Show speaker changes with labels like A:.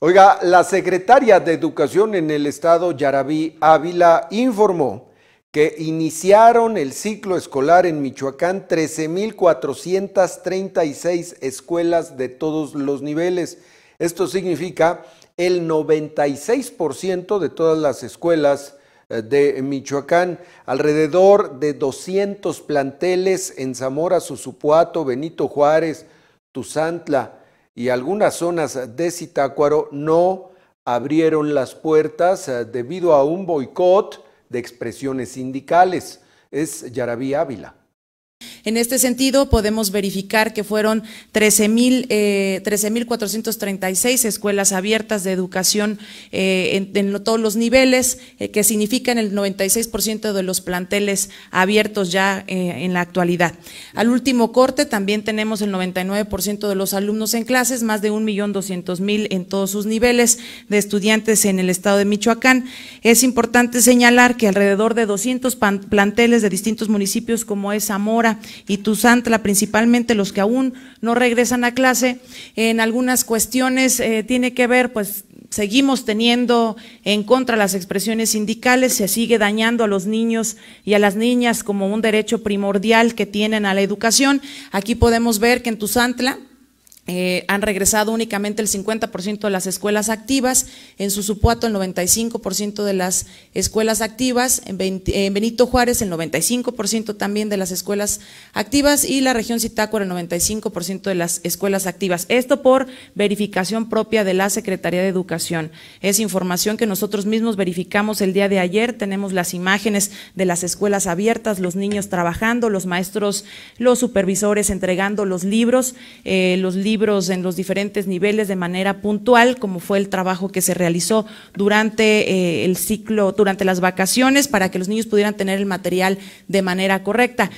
A: Oiga, la secretaria de Educación en el estado Yarabí Ávila informó que iniciaron el ciclo escolar en Michoacán 13.436 escuelas de todos los niveles. Esto significa el 96% de todas las escuelas eh, de Michoacán, alrededor de 200 planteles en Zamora, Susupuato, Benito Juárez, Tuzantla, y algunas zonas de Zitácuaro no abrieron las puertas eh, debido a un boicot de expresiones sindicales. Es Yarabí Ávila.
B: En este sentido, podemos verificar que fueron 13.436 eh, escuelas abiertas de educación eh, en, en, todos los niveles, eh, que significan el 96% de los planteles abiertos ya en la actualidad. Al último corte también tenemos el 99% de los alumnos en clases, más de 1.200.000 en todos sus niveles de estudiantes en el estado de Michoacán. Es importante señalar que alrededor de 200 planteles de distintos municipios como es Zamora y Tuzantla, principalmente los que aún no regresan a clase. En algunas cuestiones eh, tiene que ver, pues seguimos teniendo en contra las expresiones sindicales, se sigue dañando a los niños y a las niñas como un derecho primordial que tienen a la educación. Aquí podemos ver que en Tuzantla, eh, han regresado únicamente el 50% de las escuelas activas, en Susupuato el 95% de las escuelas activas, en, Benito Juárez el 95% también de las escuelas activas y la región citácua el 95% de las escuelas activas. Esto por verificación propia de la Secretaría de Educación. Es información que nosotros mismos verificamos el día de ayer, tenemos las imágenes de las escuelas abiertas, los niños trabajando, los maestros, los supervisores entregando los libros, eh, los libros libros en los diferentes niveles de manera puntual, como fue el trabajo que se realizó durante eh, el ciclo, durante las vacaciones, para que los niños pudieran tener el material de manera correcta.